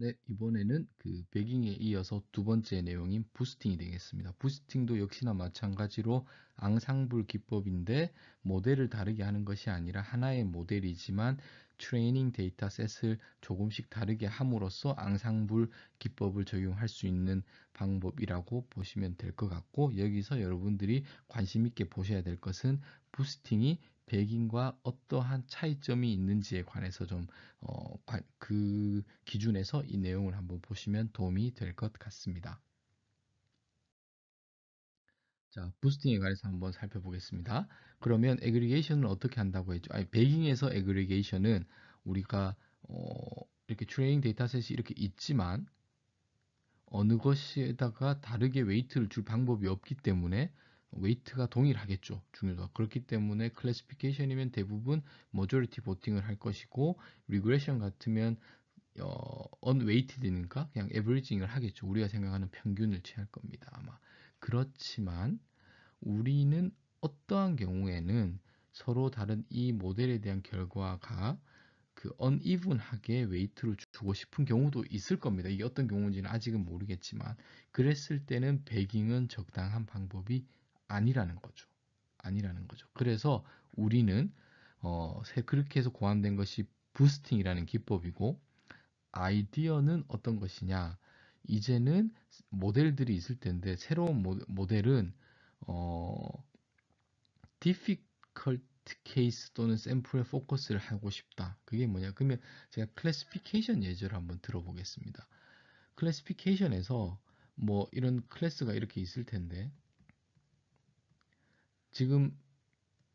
네, 이번에는 그 배깅에 이어서 두 번째 내용인 부스팅이 되겠습니다. 부스팅도 역시나 마찬가지로 앙상블 기법인데 모델을 다르게 하는 것이 아니라 하나의 모델이지만 트레이닝 데이터셋을 조금씩 다르게 함으로써 앙상블 기법을 적용할 수 있는 방법이라고 보시면 될 것 같고 여기서 여러분들이 관심 있게 보셔야 될 것은 부스팅이 백인과 어떠한 차이점이 있는지에 관해서 좀그 어, 기준에서 이 내용을 한번 보시면 도움이 될 것 같습니다. 자, 부스팅에 관해서 한번 살펴보겠습니다. 그러면 에그리게이션은 어떻게 한다고 했죠? 아니, 베깅에서 에그리게이션은 우리가 어, 이렇게 트레이닝 데이터셋이 이렇게 있지만 어느 것에다가 다르게 웨이트를 줄 방법이 없기 때문에 웨이트가 동일하겠죠. 중요도가. 그렇기 때문에 클래시피케이션이면 대부분 머조리티 보팅을 할 것이고 리그레션 같으면 어, 언웨이티드니까 그냥 에버리징을 하겠죠. 우리가 생각하는 평균을 취할 겁니다. 아마. 그렇지만 우리는 어떠한 경우에는 서로 다른 이 모델에 대한 결과가 그언이분하게 웨이트를 주고 싶은 경우도 있을 겁니다. 이게 어떤 경우인지는 아직은 모르겠지만 그랬을 때는 베깅은 적당한 방법이 아니라는 거죠. 아니라는 거죠. 그래서 우리는 어, 그렇게 해서 고안된 것이 부스팅이라는 기법이고 아이디어는 어떤 것이냐 이제는 모델들이 있을 텐데 새로운 모델은 어, difficult 케이스 또는 샘플에 포커스를 하고 싶다. 그게 뭐냐? 그러면 제가 클래스피케이션 예제를 한번 들어보겠습니다. 클래스피케이션에서 뭐 이런 클래스가 이렇게 있을 텐데 지금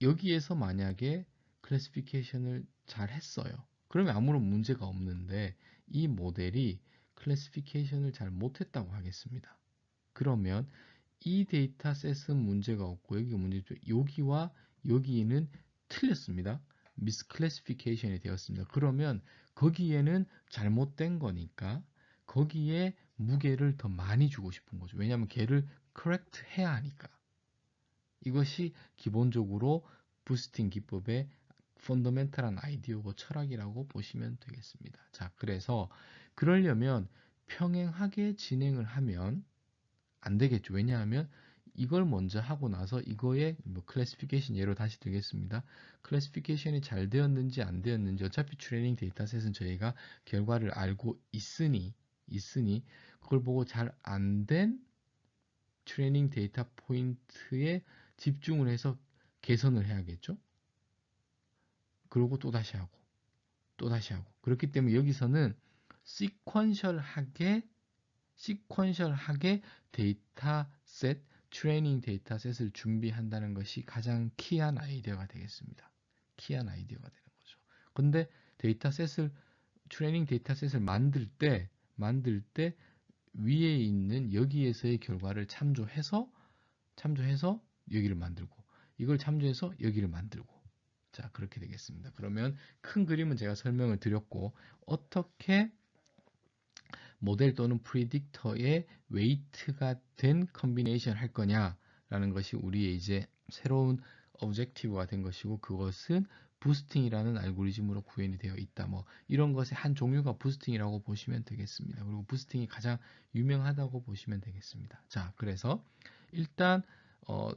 여기에서 만약에 클래스피케이션을 잘 했어요. 그러면 아무런 문제가 없는데 이 모델이 클래시피케이션을 잘 못했다고 하겠습니다. 그러면 이 데이터셋은 문제가 없고 여기가 문제죠. 여기와 여기는 틀렸습니다. 미스클래시피케이션이 되었습니다. 그러면 거기에는 잘못된 거니까 거기에 무게를 더 많이 주고 싶은 거죠. 왜냐하면 걔를 correct 해야 하니까. 이것이 기본적으로 부스팅 기법의 펀더멘탈한 아이디어고 철학이라고 보시면 되겠습니다. 자, 그래서 그러려면 평행하게 진행을 하면 안 되겠죠. 왜냐하면 이걸 먼저 하고 나서 이거에뭐 클래시피케이션 예로 다시 되겠습니다. 클래시피케이션이 잘 되었는지 안 되었는지 어차피 트레이닝 데이터셋은 저희가 결과를 알고 있으니 있으니 그걸 보고 잘 안 된 트레이닝 데이터 포인트에 집중을 해서 개선을 해야겠죠. 그리고또 다시 하고 또 다시 하고 그렇기 때문에 여기서는 시퀀셜하게 시퀀셜하게 데이터셋 트레이닝 데이터셋을 준비한다는 것이 가장 키한 아이디어가 되겠습니다. 키한 아이디어가 되는 거죠. 근데 데이터셋을 트레이닝 데이터셋을 만들 때 만들 때 위에 있는 여기에서의 결과를 참조해서 참조해서 여기를 만들고 이걸 참조해서 여기를 만들고 자, 그렇게 되겠습니다. 그러면 큰 그림은 제가 설명을 드렸고 어떻게 모델 또는 프리딕터의 웨이트가 된 컨비네이션 할 거냐라는 것이 우리의 이제 새로운 오브젝티브가 된 것이고 그것은 부스팅이라는 알고리즘으로 구현이 되어 있다. 뭐 이런 것의 한 종류가 부스팅이라고 보시면 되겠습니다. 그리고 부스팅이 가장 유명하다고 보시면 되겠습니다. 자, 그래서 일단 어,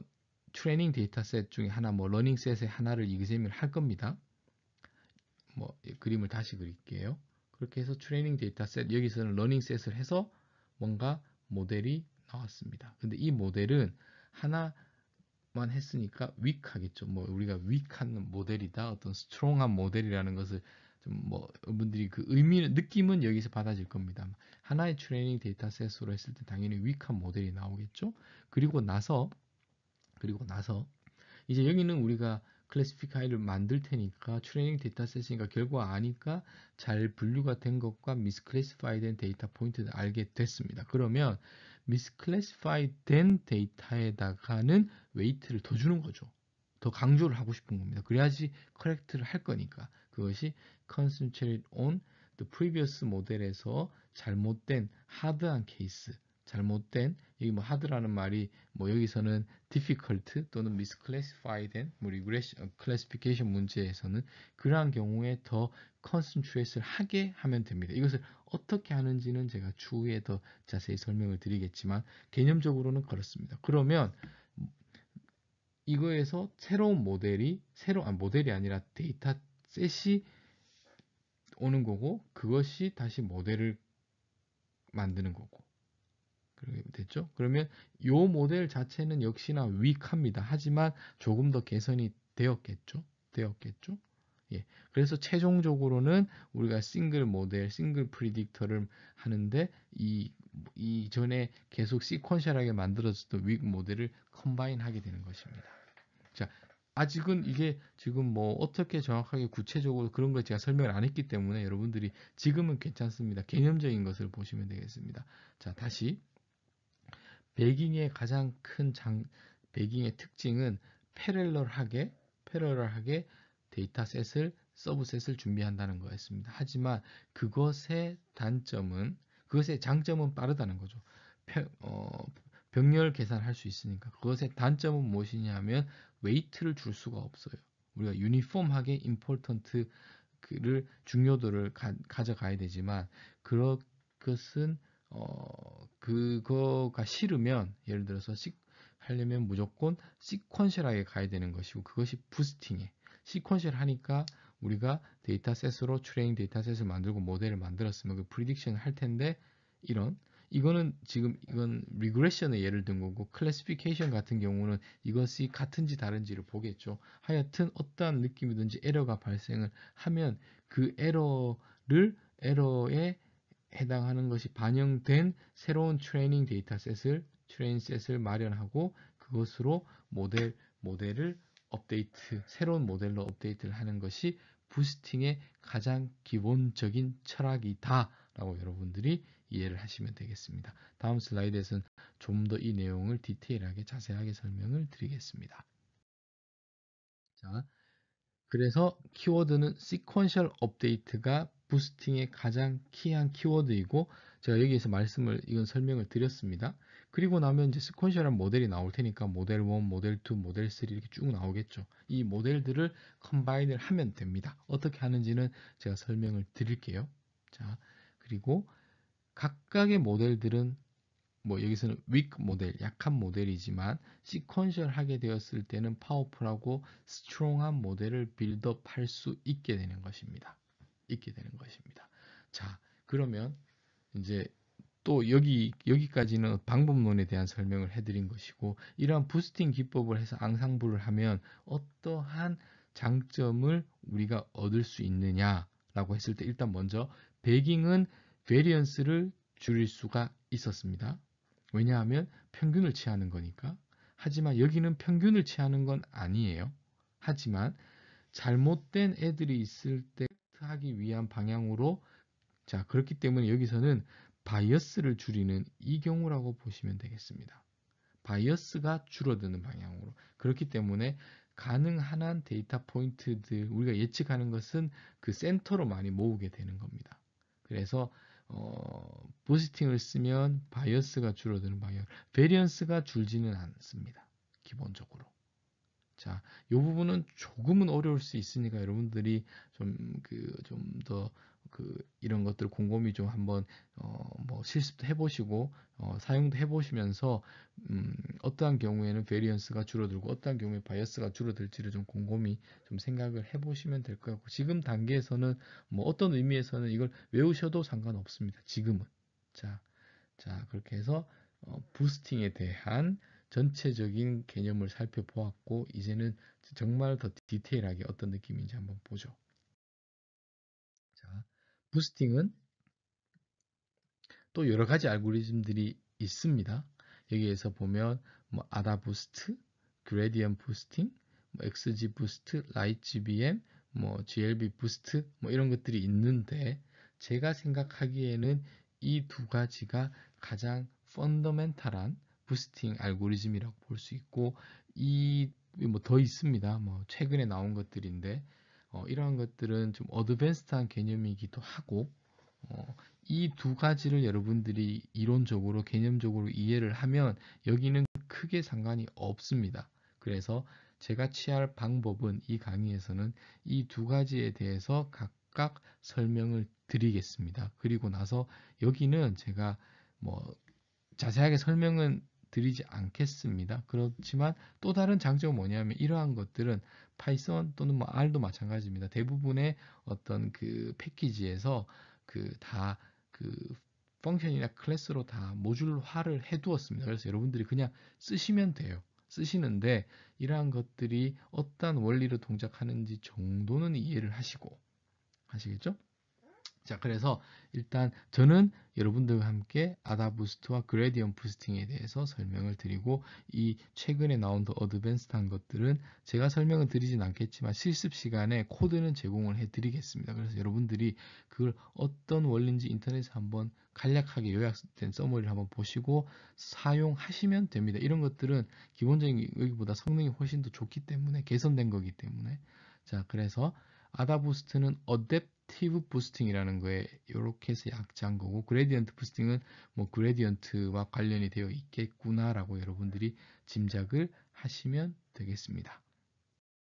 트레이닝 데이터셋 중에 하나, 뭐 러닝셋의 하나를 이그제임을 할 겁니다. 뭐 예, 그림을 다시 그릴게요. 그렇게 해서 트레이닝 데이터셋, 여기서는 러닝셋을 해서 뭔가 모델이 나왔습니다. 근데 이 모델은 하나만 했으니까 위크하겠죠뭐 우리가 위 윅한 모델이다, 어떤 스트롱한 모델이라는 것을 좀 뭐 여러분들이 그 의미 느낌은 여기서 받아질 겁니다. 하나의 트레이닝 데이터셋으로 했을 때 당연히 위크한 모델이 나오겠죠. 그리고 나서 그리고 나서 이제 여기는 우리가 클래스피카이를 만들 테니까 트레이닝 데이터셋이니까 결과 아니까 잘 분류가 된 것과 미스클래시파이 된 데이터 포인트를 알게 됐습니다. 그러면 미스클래시파이 된 데이터에다가는 웨이트를 더 주는 거죠. 더 강조를 하고 싶은 겁니다. 그래야지 커렉트를 할 거니까 그것이 concentrate on the previous 모델에서 잘못된 하드한 케이스 잘못된 여기 뭐 하드라는 말이 뭐 여기서는 difficult 또는 misclassified된 뭐 regression 어, classification 문제에서는 그러한 경우에 더 concentrate을 하게 하면 됩니다. 이것을 어떻게 하는지는 제가 추후에 더 자세히 설명을 드리겠지만 개념적으로는 그렇습니다. 그러면 이거에서 새로운 모델이 새로운 아, 모델이 아니라 데이터셋이 오는 거고 그것이 다시 모델을 만드는 거고 그렇게 됐죠. 그러면 이 모델 자체는 역시나 위크합니다 하지만 조금 더 개선이 되었겠죠. 되었겠죠. 예. 그래서 최종적으로는 우리가 싱글 모델, 싱글 프리딕터를 하는데 이 이전에 계속 시퀀셜하게 만들어졌던 위크 모델을 컴바인하게 되는 것입니다. 자, 아직은 이게 지금 뭐 어떻게 정확하게 구체적으로 그런 걸 제가 설명을 안 했기 때문에 여러분들이 지금은 괜찮습니다. 개념적인 것을 보시면 되겠습니다. 자, 다시 베깅의 가장 큰 장, 베깅의 특징은 패럴럴하게 패럴럴하게 데이터셋을 서브셋을 준비한다는 거였습니다. 하지만 그것의 단점은 그것의 장점은 빠르다는 거죠. 어, 병렬 계산할 수 있으니까 그것의 단점은 무엇이냐 하면 웨이트를 줄 수가 없어요. 우리가 유니폼하게 임포턴트를 중요도를 가, 져가야 되지만 그것은 어, 그거가 싫으면 예를 들어서 시, 하려면 무조건 시퀀셜하게 가야 되는 것이고 그것이 부스팅에 시퀀셜 하니까 우리가 데이터셋으로 트레이닝 데이터셋을 만들고 모델을 만들었으면 그 프리딕션 할 텐데 이런 이거는 지금 이건 리그레션의 예를 든 거고 클래시피케이션 같은 경우는 이것이 같은지 다른지를 보겠죠. 하여튼 어떠한 느낌이든지 에러가 발생을 하면 그 에러를 에러의 해당하는 것이 반영된 새로운 트레이닝 데이터셋을 트레인셋을 마련하고 그것으로 모델 모델을 업데이트 새로운 모델로 업데이트를 하는 것이 부스팅의 가장 기본적인 철학이다 라고 여러분들이 이해를 하시면 되겠습니다. 다음 슬라이드에서는 좀 더 이 내용을 디테일하게 자세하게 설명을 드리겠습니다. 자, 그래서 키워드는 시퀀셜 업데이트가 부스팅의 가장 키한 키워드이고 제가 여기에서 말씀을 이건 설명을 드렸습니다. 그리고 나면 이제 스퀀셜한 모델이 나올 테니까 모델 1, 모델 2, 모델 3 이렇게 쭉 나오겠죠. 이 모델들을 컴바인을 하면 됩니다. 어떻게 하는지는 제가 설명을 드릴게요. 자, 그리고 각각의 모델들은 뭐 여기서는 weak 모델, 약한 모델이지만 시퀀셜 하게 되었을 때는 파워풀하고 스트롱한 모델을 빌드업 할 수 있게 되는 것입니다. 있게 되는 것입니다. 자, 그러면 이제 또 여기 여기까지는 방법론에 대한 설명을 해드린 것이고 이러한 부스팅 기법을 해서 앙상블을 하면 어떠한 장점을 우리가 얻을 수 있느냐라고 했을 때 일단 먼저 베깅은 베리언스를 줄일 수가 있었습니다. 왜냐하면 평균을 취하는 거니까. 하지만 여기는 평균을 취하는 건 아니에요. 하지만 잘못된 애들이 있을 때 하기 위한 방향으로 자 그렇기 때문에 여기서는 바이어스를 줄이는 이 경우라고 보시면 되겠습니다. 바이어스가 줄어드는 방향으로 그렇기 때문에 가능한 한 데이터 포인트들 우리가 예측하는 것은 그 센터로 많이 모으게 되는 겁니다. 그래서 어, 부스팅을 쓰면 바이어스가 줄어드는 방향, 베리언스가 줄지는 않습니다. 기본적으로. 자, 이 부분은 조금은 어려울 수 있으니까 여러분들이 좀 그 좀 더그 그 이런 것들 을 곰곰이 좀 한번 어뭐 실습도 해보시고 어 사용도 해보시면서 음 어떠한 경우에는 베리언스가 줄어들고 어떠한 경우에 바이어스가 줄어들지를 좀 곰곰이 좀 생각을 해보시면 될 것 같고 지금 단계에서는 뭐 어떤 의미에서는 이걸 외우셔도 상관없습니다. 지금은 자, 자 그렇게 해서 어 부스팅에 대한 전체적인 개념을 살펴보았고 이제는 정말 더 디테일하게 어떤 느낌인지 한번 보죠. 자, 부스팅은 또 여러 가지 알고리즘들이 있습니다. 여기에서 보면 뭐 아다 부스트, 그레디언 부스팅, 뭐 XG 부스트, 라이트GBM, 뭐 GLB 부스트 뭐 이런 것들이 있는데 제가 생각하기에는 이 두 가지가 가장 펀더멘탈한 부스팅 알고리즘이라고 볼 수 있고 이 뭐 더 있습니다. 뭐 최근에 나온 것들인데 어, 이러한 것들은 좀어드밴스한 개념이기도 하고 어, 이 두 가지를 여러분들이 이론적으로 개념적으로 이해를 하면 여기는 크게 상관이 없습니다. 그래서 제가 취할 방법은 이 강의에서는 이 두 가지에 대해서 각각 설명을 드리겠습니다. 그리고 나서 여기는 제가 뭐 자세하게 설명은 드리지 않겠습니다. 그렇지만 또 다른 장점은 뭐냐면 이러한 것들은 파이썬 또는 뭐 R도 마찬가지입니다. 대부분의 어떤 그 패키지에서 그 다 그 펑션이나 클래스로 다 모듈화를 해두었습니다. 그래서 여러분들이 그냥 쓰시면 돼요. 쓰시는데 이러한 것들이 어떤 원리를 동작하는지 정도는 이해를 하시고 하시겠죠? 자, 그래서 일단 저는 여러분들과 함께 아다 부스트와 그레디언 부스팅에 대해서 설명을 드리고 이 최근에 나온 더 어드밴스한 것들은 제가 설명을 드리진 않겠지만 실습 시간에 코드는 제공을 해 드리겠습니다. 그래서 여러분들이 그걸 어떤 원리인지 인터넷에 한번 간략하게 요약된 서머리를 한번 보시고 사용하시면 됩니다. 이런 것들은 기본적인 여기보다 성능이 훨씬 더 좋기 때문에 개선된 거기 때문에 자, 그래서 아다부스트는 어댑티브 부스팅이라는 거에 요렇게 해서 약자인 거고 그레디언트 부스팅은 뭐 그레디언트와 관련이 되어 있겠구나라고 여러분들이 짐작을 하시면 되겠습니다.